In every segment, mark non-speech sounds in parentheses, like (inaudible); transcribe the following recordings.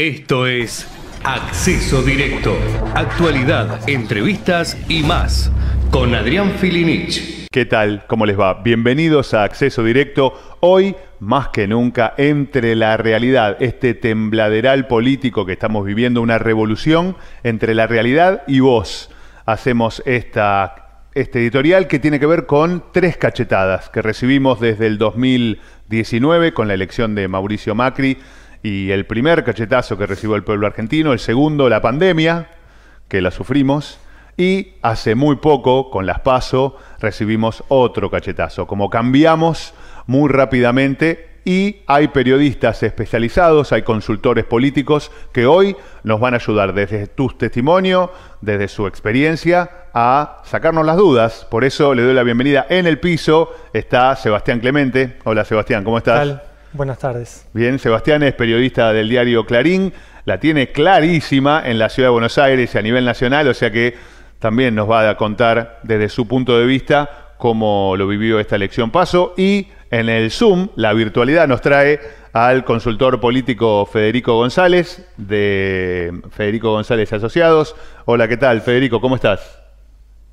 Esto es Acceso Directo. Actualidad, entrevistas y más. Con Adrián Filinich. ¿Qué tal? ¿Cómo les va? Bienvenidos a Acceso Directo. Hoy, más que nunca, entre la realidad, este tembladeral político que estamos viviendo, una revolución entre la realidad y vos. Hacemos esta este editorial que tiene que ver con tres cachetadas que recibimos desde el 2019 con la elección de Mauricio Macri y el primer cachetazo que recibió el pueblo argentino, el segundo, la pandemia, que la sufrimos. Y hace muy poco, con las PASO, recibimos otro cachetazo. Como cambiamos muy rápidamente y hay periodistas especializados, hay consultores políticos que hoy nos van a ayudar desde tus testimonio, desde su experiencia, a sacarnos las dudas. Por eso le doy la bienvenida en el piso. Está Sebastián Clemente. Hola Sebastián, ¿cómo estás? Buenas tardes. Bien, Sebastián es periodista del diario Clarín, la tiene clarísima en la ciudad de Buenos Aires y a nivel nacional, o sea que también nos va a contar desde su punto de vista cómo lo vivió esta elección paso y en el Zoom, la virtualidad nos trae al consultor político Federico González de Federico González Asociados. Hola, ¿qué tal, Federico? ¿Cómo estás?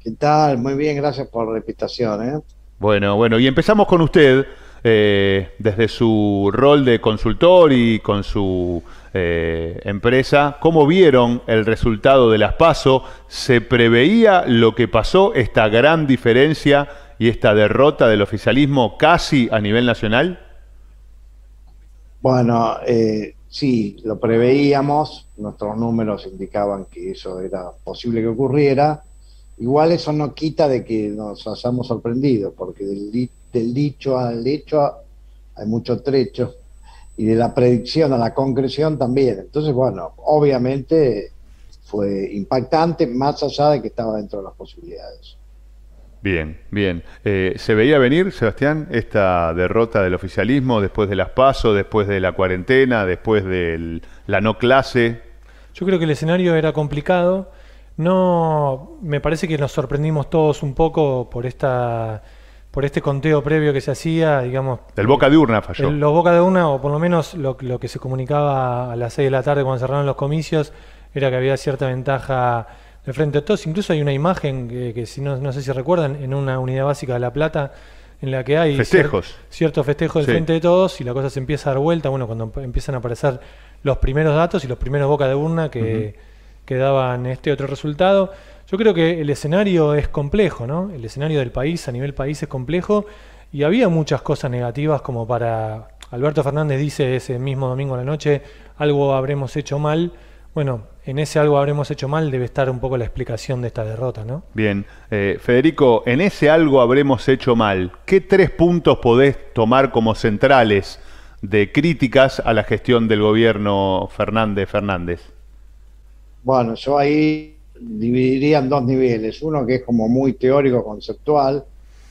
¿Qué tal? Muy bien, gracias por la invitación. ¿eh? Bueno, bueno, y empezamos con usted eh, desde su rol de consultor y con su eh, empresa, ¿cómo vieron el resultado de las PASO? ¿Se preveía lo que pasó, esta gran diferencia y esta derrota del oficialismo casi a nivel nacional? Bueno, eh, sí, lo preveíamos, nuestros números indicaban que eso era posible que ocurriera. Igual eso no quita de que nos hayamos sorprendido, porque del del dicho al hecho hay mucho trecho y de la predicción a la concreción también. Entonces, bueno, obviamente fue impactante, más allá de que estaba dentro de las posibilidades. Bien, bien. Eh, ¿Se veía venir, Sebastián, esta derrota del oficialismo después de las pasos, después de la cuarentena, después de la no clase? Yo creo que el escenario era complicado. No, me parece que nos sorprendimos todos un poco por esta por este conteo previo que se hacía, digamos... El boca de urna falló. los boca de urna, o por lo menos lo, que se comunicaba a las 6 de la tarde cuando cerraron los comicios, era que había cierta ventaja del frente de todos. Incluso hay una imagen que, si no, no, sé si recuerdan, en una unidad básica de La Plata, en la que hay festejos. cierto festejo del frente de todos y la cosa se empieza a dar vuelta, bueno, cuando empiezan a aparecer los primeros datos y los primeros boca de urna que, que daban este otro resultado. Yo creo que el escenario es complejo, ¿no? El escenario del país a nivel país es complejo y había muchas cosas negativas como para... Alberto Fernández dice ese mismo domingo a la noche, algo habremos hecho mal. Bueno, en ese algo habremos hecho mal debe estar un poco la explicación de esta derrota, ¿no? Bien. Eh, Federico, en ese algo habremos hecho mal. ¿Qué tres puntos podés tomar como centrales de críticas a la gestión del gobierno Fernández Fernández? Bueno, yo ahí dividirían dos niveles. Uno que es como muy teórico, conceptual.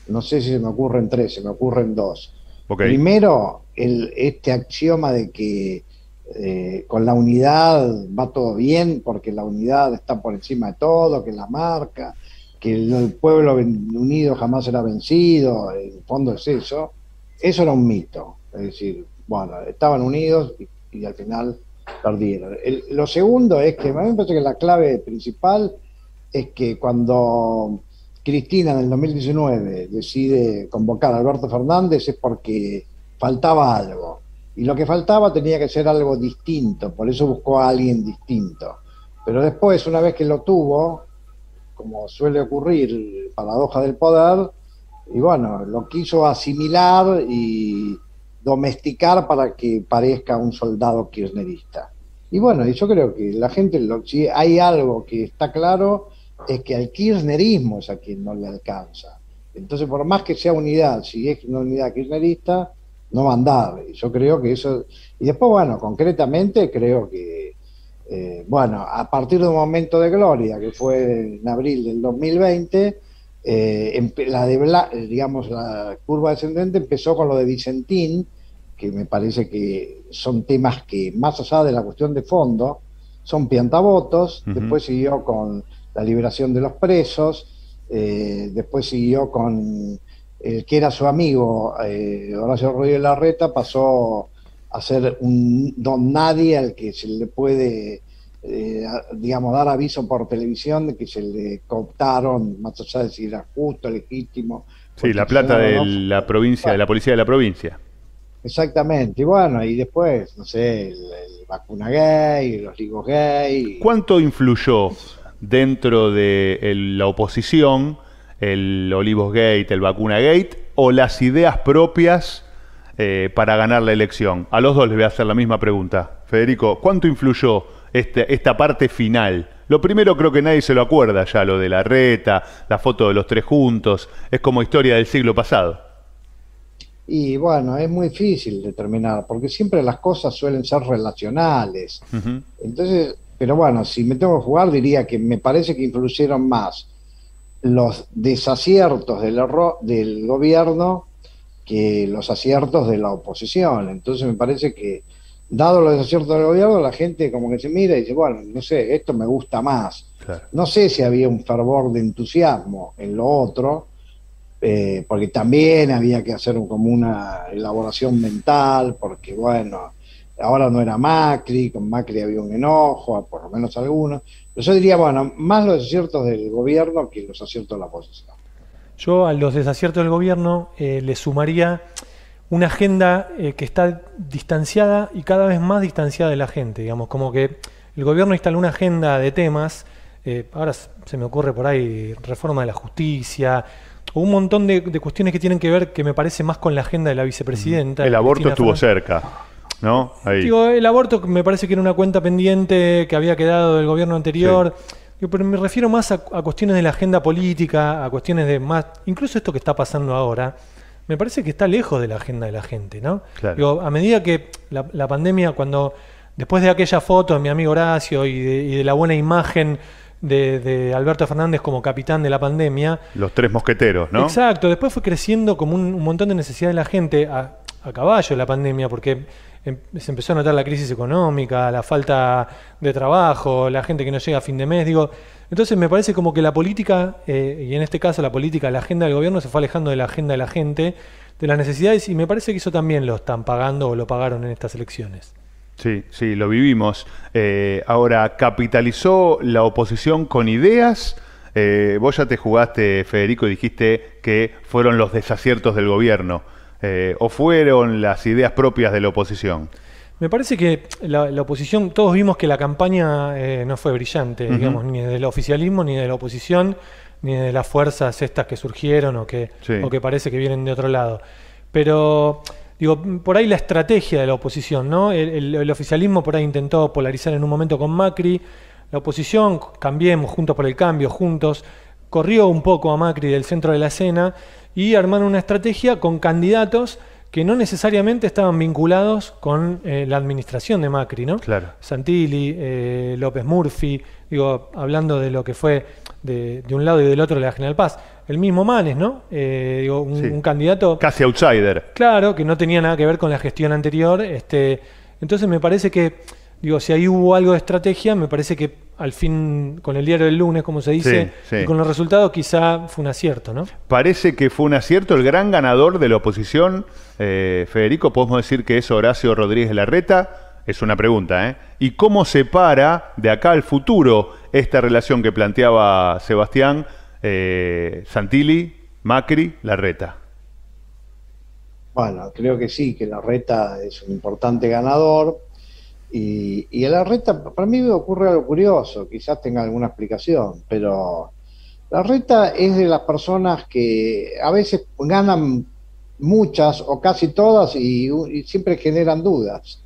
No sé si se me ocurren tres, se me ocurren dos. Primero, el, este axioma de que eh, con la unidad va todo bien, porque la unidad está por encima de todo, que la marca, que el, pueblo unido jamás será vencido, en el fondo es eso. Eso era un mito. Es decir, bueno, estaban unidos y al final perdieron. lo segundo es que a mí me parece que la clave principal es que cuando Cristina en el 2019 decide convocar a Alberto Fernández es porque faltaba algo. Y lo que faltaba tenía que ser algo distinto, por eso buscó a alguien distinto. Pero después, una vez que lo tuvo, como suele ocurrir, paradoja del poder, y bueno, lo quiso asimilar y domesticar para que parezca un soldado kirchnerista. Y bueno, yo creo que la gente, lo, si hay algo que está claro, es que al kirchnerismo es a quien no le alcanza. Entonces, por más que sea unidad, si es una unidad kirchnerista, no va a andar. Yo creo que eso... Y después, bueno, concretamente creo que, eh, bueno, a partir de un momento de gloria, que fue en abril del 2020, eh, la de digamos, la curva descendente empezó con lo de Vicentín, que me parece que son temas que, más allá de la cuestión de fondo, son piantavotos, después siguió con la liberación de los presos, eh, después siguió con el que era su amigo, eh, Horacio Rodríguez Larreta, pasó a ser un don nadie al que se le puede, eh, digamos, dar aviso por televisión de que se le cooptaron, más allá de si era justo, legítimo. Sí, la plata de la provincia, de la policía de la provincia. Exactamente, y bueno, y después, no sé, el, vacuna gay, los ligos gay. ¿Cuánto influyó dentro de la oposición el Olivos Gate, el Vacuna Gate, o las ideas propias eh, para ganar la elección? A los dos les voy a hacer la misma pregunta. Federico, ¿cuánto influyó este, esta parte final? Lo primero creo que nadie se lo acuerda ya, lo de la reta, la foto de los tres juntos, es como historia del siglo pasado. Y bueno, es muy difícil determinar, porque siempre las cosas suelen ser relacionales. Entonces, pero bueno, si me tengo que jugar, diría que me parece que influyeron más los desaciertos del, del gobierno que los aciertos de la oposición. Entonces me parece que, dado los desaciertos del gobierno, la gente como que se mira y dice, bueno, no sé, esto me gusta más. No sé si había un fervor de entusiasmo en lo otro, eh, porque también había que hacer como una elaboración mental, porque bueno, ahora no era Macri, con Macri había un enojo, por lo menos algunos. yo diría, bueno, más los desaciertos del gobierno que los aciertos de la oposición. Yo a los desaciertos del gobierno eh, le sumaría una agenda eh, que está distanciada y cada vez más distanciada de la gente, digamos, como que el gobierno instaló una agenda de temas, ahora se me ocurre por ahí reforma de la justicia, un montón de, cuestiones que tienen que ver, que me parece más con la agenda de la vicepresidenta. El aborto estuvo cerca. ¿No? Digo, el aborto me parece que era una cuenta pendiente que había quedado del gobierno anterior. pero me refiero más a, cuestiones de la agenda política, a cuestiones de más. Incluso esto que está pasando ahora, me parece que está lejos de la agenda de la gente, ¿no? Claro. a medida que la, pandemia, cuando. Después de aquella foto de mi amigo Horacio y de la buena imagen de, Alberto Fernández como capitán de la pandemia. Los tres mosqueteros, ¿no? Exacto, después fue creciendo como un, montón de necesidades de la gente a, caballo de la pandemia, porque em, se empezó a notar la crisis económica, la falta de trabajo, la gente que no llega a fin de mes, digo. Entonces me parece como que la política, eh, y en este caso la política, la agenda del gobierno se fue alejando de la agenda de la gente, de las necesidades, y me parece que eso también lo están pagando o lo pagaron en estas elecciones. Sí, sí, lo vivimos. Eh, ahora, ¿capitalizó la oposición con ideas? Eh, vos ya te jugaste, Federico, y dijiste que fueron los desaciertos del gobierno. Eh, ¿O fueron las ideas propias de la oposición? Me parece que la, oposición, todos vimos que la campaña eh, no fue brillante, digamos, ni del oficialismo ni de la oposición, ni de las fuerzas estas que surgieron o que, o que parece que vienen de otro lado. Pero Digo, por ahí la estrategia de la oposición, ¿no? El, oficialismo por ahí intentó polarizar en un momento con Macri, la oposición, cambiemos, juntos por el cambio, juntos, corrió un poco a Macri del centro de la escena y armaron una estrategia con candidatos que no necesariamente estaban vinculados con eh, la administración de Macri, ¿no? Claro. Santilli, eh, López Murphy, digo, hablando de lo que fue de, un lado y del otro de la General Paz. El mismo Manes, ¿no? Eh, digo, un, candidato. Casi outsider. Claro, que no tenía nada que ver con la gestión anterior. Este, entonces me parece que, digo, si ahí hubo algo de estrategia, me parece que al fin, con el diario del lunes, como se dice, y con los resultados, quizá fue un acierto, ¿no? Parece que fue un acierto. El gran ganador de la oposición, eh, Federico, podemos decir que es Horacio Rodríguez Larreta es una pregunta, ¿eh? ¿Y cómo se para de acá al futuro esta relación que planteaba Sebastián eh, Santilli, Macri, Larreta? Bueno, creo que sí, que Larreta es un importante ganador. Y, y a Larreta, para mí me ocurre algo curioso, quizás tenga alguna explicación, pero Larreta es de las personas que a veces ganan muchas o casi todas y siempre generan dudas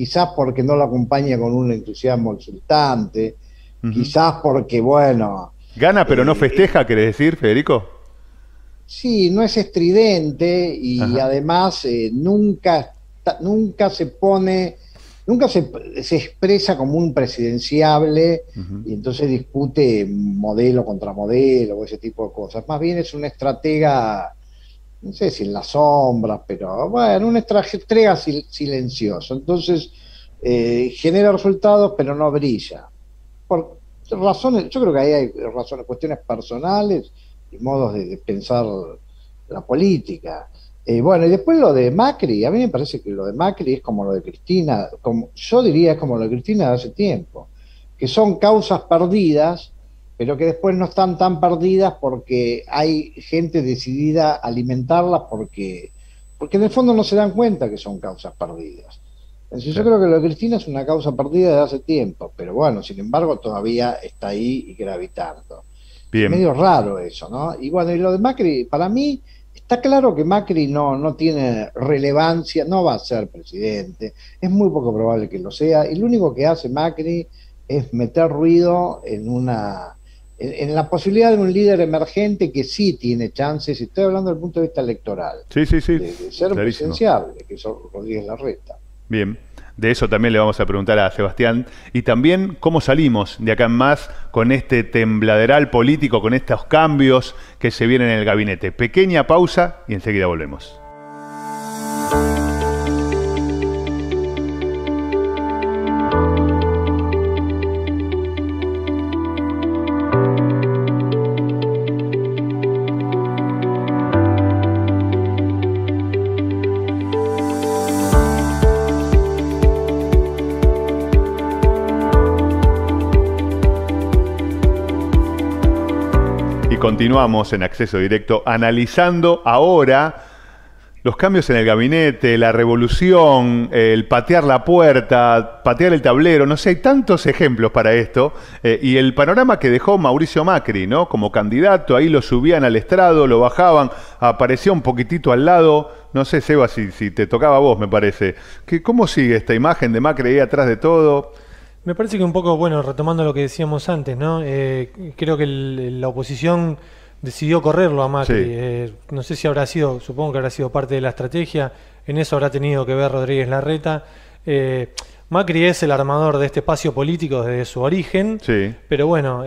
quizás porque no lo acompaña con un entusiasmo insultante, quizás porque, bueno... Gana pero no eh, festeja, ¿querés decir, Federico? Sí, no es estridente y además eh, nunca, nunca se pone, nunca se, expresa como un presidenciable y entonces discute modelo contra modelo o ese tipo de cosas. Más bien es una estratega no sé si en las sombras, pero bueno, un estrega silencioso. Entonces, eh, genera resultados, pero no brilla. Por razones, yo creo que ahí hay razones, cuestiones personales y modos de, pensar la política. Eh, bueno, y después lo de Macri, a mí me parece que lo de Macri es como lo de Cristina, como, yo diría es como lo de Cristina de hace tiempo, que son causas perdidas pero que después no están tan perdidas porque hay gente decidida a alimentarlas porque, porque en el fondo no se dan cuenta que son causas perdidas. Entonces, Yo creo que lo de Cristina es una causa perdida de hace tiempo, pero bueno, sin embargo todavía está ahí y gravitando. Es medio raro eso, ¿no? Y bueno, y lo de Macri, para mí está claro que Macri no, no tiene relevancia, no va a ser presidente, es muy poco probable que lo sea, y lo único que hace Macri es meter ruido en una en, la posibilidad de un líder emergente que sí tiene chances, estoy hablando del punto de vista electoral, De, ser presenciable, que es Rodríguez Larreta. Bien. De eso también le vamos a preguntar a Sebastián. Y también cómo salimos de acá en más con este tembladeral político, con estos cambios que se vienen en el gabinete. Pequeña pausa y enseguida volvemos. Continuamos en acceso directo analizando ahora los cambios en el gabinete, la revolución, el patear la puerta, patear el tablero, no sé, hay tantos ejemplos para esto. Eh, y el panorama que dejó Mauricio Macri, ¿no? Como candidato, ahí lo subían al estrado, lo bajaban, aparecía un poquitito al lado. No sé, Seba, si, si te tocaba a vos, me parece. ¿Cómo sigue esta imagen de Macri ahí atrás de todo? Me parece que un poco, bueno, retomando lo que decíamos antes, ¿no? Eh, creo que la oposición decidió correrlo a Macri. Eh, no sé si habrá sido, supongo que habrá sido parte de la estrategia. En eso habrá tenido que ver Rodríguez Larreta. Eh, Macri es el armador de este espacio político desde su origen, pero bueno,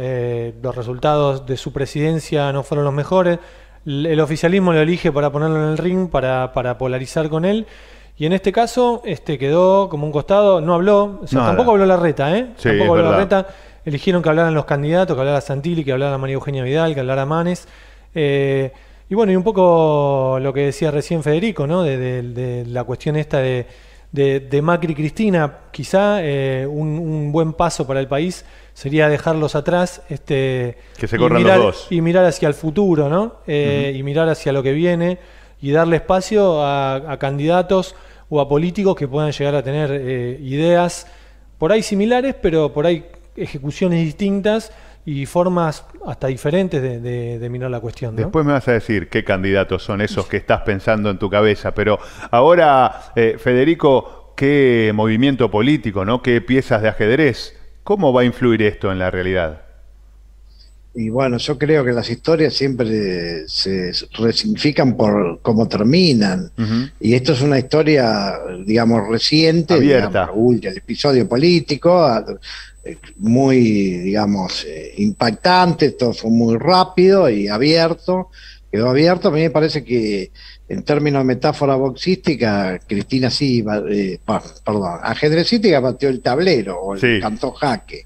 los resultados de su presidencia no fueron los mejores. El, oficialismo lo elige para ponerlo en el ring, para, para polarizar con él. Y en este caso este, quedó como un costado, no habló, tampoco habló la reta, ¿eh? tampoco habló la reta. Eligieron que hablaran los candidatos, que hablara Santilli, que hablara María Eugenia Vidal, que hablara Manes. Eh, y bueno, y un poco lo que decía recién Federico, ¿no? De, la cuestión esta de, de Macri Cristina, quizá eh, un, buen paso para el país sería dejarlos atrás. Este, que se corran los dos. Y mirar hacia el futuro, ¿no? Eh, y mirar hacia lo que viene y darle espacio a, candidatos o a políticos que puedan llegar a tener eh, ideas por ahí similares, pero por ahí ejecuciones distintas y formas hasta diferentes de, mirar la cuestión. Después me vas a decir qué candidatos son esos que estás pensando en tu cabeza, pero ahora, eh, Federico, qué movimiento político, ¿no? ¿Qué piezas de ajedrez? ¿Cómo va a influir esto en la realidad? Y bueno, yo creo que las historias siempre se resignifican por cómo terminan. Y esto es una historia, digamos, reciente, Abierta. el episodio político, ah, muy, digamos, eh, impactante, todo fue muy rápido y abierto. Quedó abierto, a mí me parece que en términos de metáfora boxística, Cristina sí, eh, perdón, ajedrecística batió el tablero o cantó jaque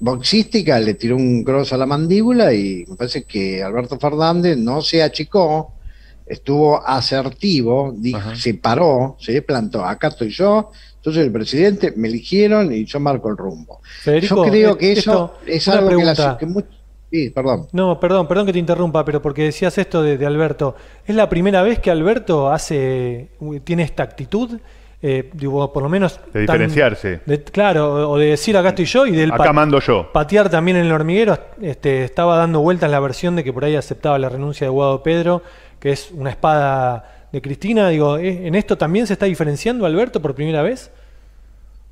boxística, le tiró un cross a la mandíbula y me parece que Alberto Fernández no se achicó, estuvo asertivo, se paró, se plantó, acá estoy yo, entonces el presidente me eligieron y yo marco el rumbo. yo creo eh, que eso es algo que, la, Sí, perdón. No, perdón, perdón que te interrumpa, pero porque decías esto de, Alberto. ¿Es la primera vez que Alberto hace, tiene esta actitud? Eh, por lo menos... De diferenciarse. claro, o de decir acá estoy yo y del... Acá yo. Patear también en el hormiguero. Este, estaba dando vueltas la versión de que por ahí aceptaba la renuncia de Guado Pedro, que es una espada de Cristina. Digo, ¿e-, ¿en esto también se está diferenciando Alberto por primera vez?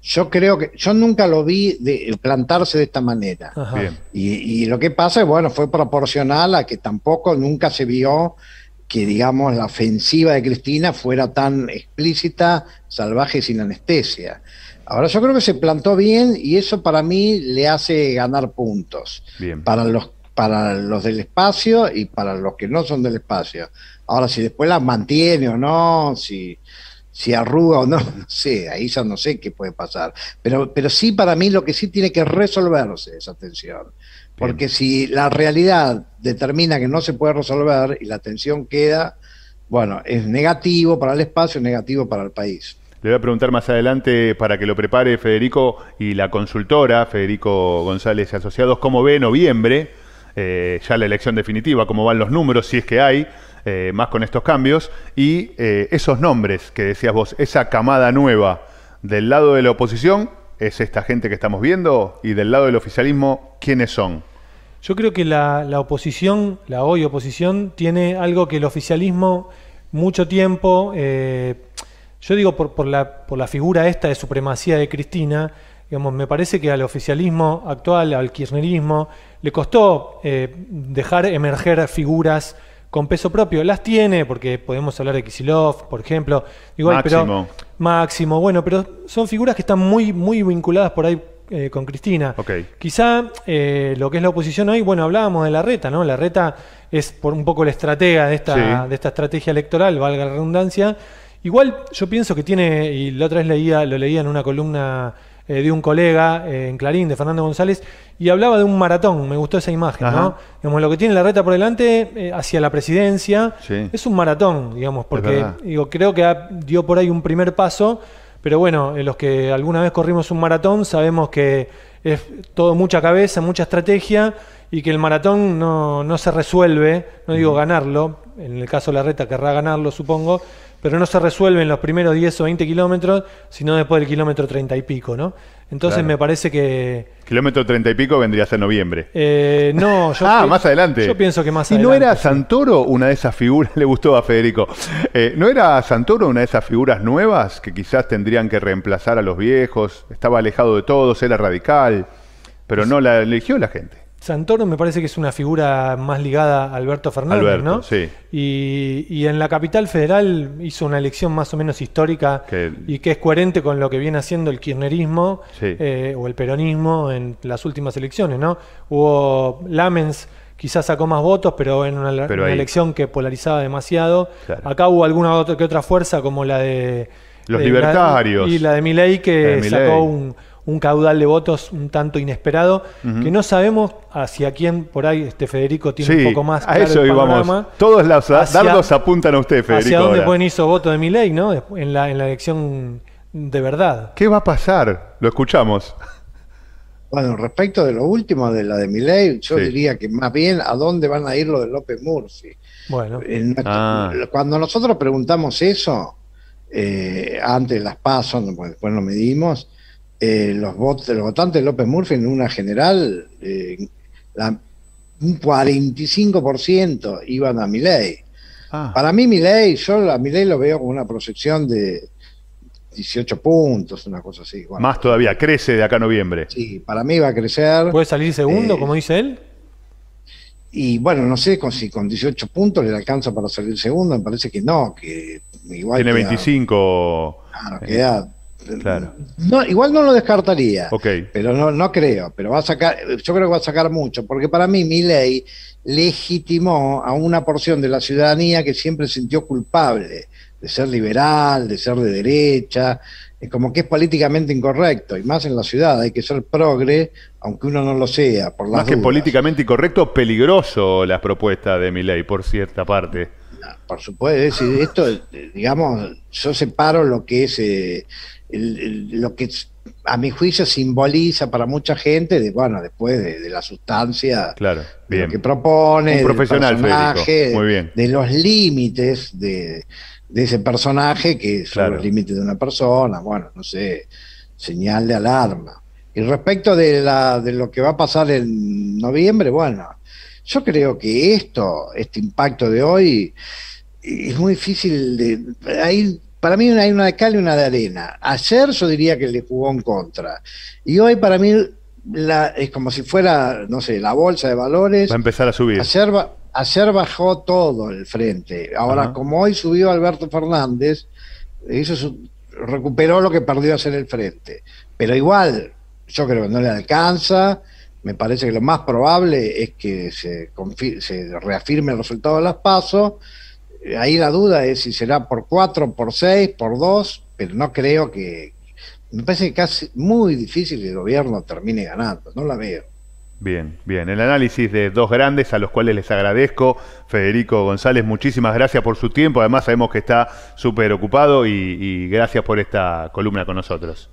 Yo creo que yo nunca lo vi de plantarse de esta manera. Y, y, lo que pasa es, bueno, fue proporcional a que tampoco nunca se vio que, digamos, la ofensiva de Cristina fuera tan explícita, salvaje y sin anestesia. Ahora yo creo que se plantó bien y eso para mí le hace ganar puntos. Para los para los del espacio y para los que no son del espacio. Ahora, si después la mantiene o no, si, si arruga o no, (laughs) no sé, ahí ya no sé qué puede pasar. Pero, pero sí, para mí lo que sí tiene que resolverse esa tensión. Porque si la realidad determina que no se puede resolver y la tensión queda, bueno, es negativo para el espacio, es negativo para el país. Le voy a preguntar más adelante para que lo prepare Federico y la consultora, Federico González y Asociados, cómo ve noviembre, eh, ya la elección definitiva, cómo van los números, si es que hay, eh, más con estos cambios, y eh, esos nombres que decías vos, esa camada nueva del lado de la oposición es esta gente que estamos viendo y del lado del oficialismo, ¿quiénes son? Yo creo que la, oposición, la hoy oposición, tiene algo que el oficialismo mucho tiempo, eh, yo digo por, la, figura esta de supremacía de Cristina, me parece que al oficialismo actual, al kirchnerismo, le costó eh, dejar emerger figuras con peso propio. Las tiene, porque podemos hablar de Kisilov, por ejemplo. Igual, máximo. Pero, máximo, bueno, pero son figuras que están muy, muy vinculadas por ahí eh, con Cristina. Quizá eh, lo que es la oposición hoy, bueno, hablábamos de la reta, ¿no? La reta es por un poco la estratega de esta, de esta estrategia electoral, valga la redundancia. Igual yo pienso que tiene, y la otra vez leía, lo leía en una columna eh, de un colega eh, en Clarín, de Fernando González, y hablaba de un maratón, me gustó esa imagen, ¿no? Digamos, lo que tiene la reta por delante eh, hacia la presidencia es un maratón, digamos, porque digo, creo que dio por ahí un primer paso, pero bueno, los que alguna vez corrimos un maratón sabemos que es todo mucha cabeza, mucha estrategia, y que el maratón no, no se resuelve, no digo ganarlo, en el caso de la reta querrá ganarlo, supongo, pero no se resuelven los primeros 10 o 20 kilómetros, sino después del kilómetro 30 y pico, ¿no? Entonces me parece que... Kilómetro 30 y pico vendría a ser noviembre. Eh, no, (laughs) yo... ah, más adelante. Yo pienso que más adelante. ¿Y no era Santoro una de esas figuras? (laughs) Le gustó a Federico. Eh, ¿No era Santoro una de esas figuras nuevas que quizás tendrían que reemplazar a los viejos? Estaba alejado de todos, era radical, pero no la eligió la gente. Santoro me parece que es una figura más ligada a Alberto Fernández, ¿no? Sí. Y, en la capital federal hizo una elección más o menos histórica y que es coherente con lo que viene haciendo el kirchnerismo eh, o el peronismo en las últimas elecciones, ¿no? Hubo Lamens, quizás sacó más votos, pero en una, elección que polarizaba demasiado. Acá hubo alguna otra que otra fuerza como la de los eh, libertarios y la de Milei que sacó un un caudal de votos un tanto inesperado, que no sabemos hacia quién, por ahí este Federico tiene un poco más. A eso íbamos. Todos los dardos apuntan a usted, Federico. Hacia dónde pueden de mi ¿no? En la, en la elección de verdad. ¿Qué va a pasar? Lo escuchamos. Bueno, respecto de lo último, de la de Miley, yo diría que más bien a dónde van a ir lo de López Murphy. Bueno. Ah. Cuando nosotros preguntamos eso, eh, antes las pasos, después lo medimos, eh, los, votos, los votantes de López Murphy en una general, eh, un 45% iban a Miley. Ah. Para mí Miley, yo a Miley lo veo como una proyección de 18 puntos, una cosa así. Más todavía, crece de acá a noviembre. Sí, para mí va a crecer. ¿Puede salir segundo, eh, como dice él? Y bueno, no sé con, si con 18 puntos le alcanza para salir segundo, me parece que no, que igual... Tiene 25... Claro, queda Claro. No, igual no lo descartaría. Pero no, no creo. Pero va a sacar, yo creo que va a sacar mucho, porque para mí mi ley legitimó a una porción de la ciudadanía que siempre sintió culpable de ser liberal, de ser de derecha, es como que es políticamente incorrecto, y más en la ciudad, hay que ser progre, aunque uno no lo sea. Por más que políticamente incorrecto, peligroso la propuesta de mi ley, por cierta parte. Ah, por supuesto, esto, digamos, yo separo lo que es eh, lo que a mi juicio simboliza para mucha gente, de, bueno, después de, la sustancia claro, que propone, el profesional, personaje, bien. de los límites de, ese personaje, que son los límites de una persona, bueno, no sé, señal de alarma. Y respecto de, la, de lo que va a pasar en noviembre, bueno, yo creo que esto, este impacto de hoy, es muy difícil de... Hay para mí hay una de cal y una de arena. Ayer yo diría que le jugó en contra. Y hoy para mí es como si fuera, no sé, la bolsa de valores. Va a empezar a subir. Ayer, bajó todo el frente. Ahora, como hoy subió Alberto Fernández, eso recuperó lo que perdió hacer el frente. Pero igual, yo creo que no le alcanza. Me parece que lo más probable es que se, se reafirme el resultado de las pasos ahí la duda es si será por cuatro, por seis, por dos, pero no creo que. Me parece que casi muy difícil que el gobierno termine ganando, no la veo. Bien, bien. El análisis de dos grandes a los cuales les agradezco. Federico González, muchísimas gracias por su tiempo. Además, sabemos que está súper ocupado y, gracias por esta columna con nosotros.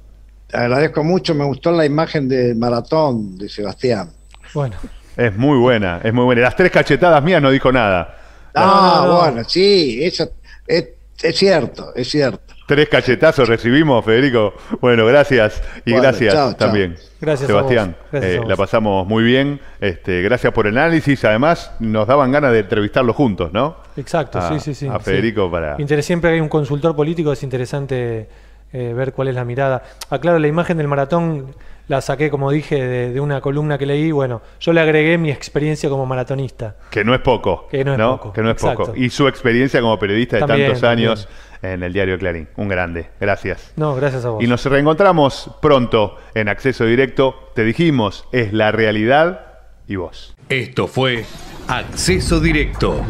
agradezco mucho. Me gustó la imagen del maratón de Sebastián. Bueno. Es muy buena, es muy buena. Las tres cachetadas mías no dijo nada. Ah, bueno, sí, eso es, cierto, es cierto. Tres cachetazos recibimos, Federico. Bueno, gracias y gracias también. Gracias Sebastián, eh, la pasamos muy bien. Este, gracias por el análisis. Además, nos daban ganas de entrevistarlo juntos, ¿no? Exacto, sí, sí, sí. A Federico para. siempre hay un consultor político, es interesante eh, ver cuál es la mirada. Aclaro, la imagen del maratón la saqué, como dije, de, una columna que leí. Bueno, yo le agregué mi experiencia como maratonista. Que no es poco. Que no es poco. Y su experiencia como periodista de tantos años en el diario Clarín. Un grande. Gracias. No, gracias a vos. Y nos reencontramos pronto en Acceso Directo. Te dijimos, es la realidad y vos. Esto fue Acceso Directo.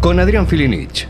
Con Adrián Filinich.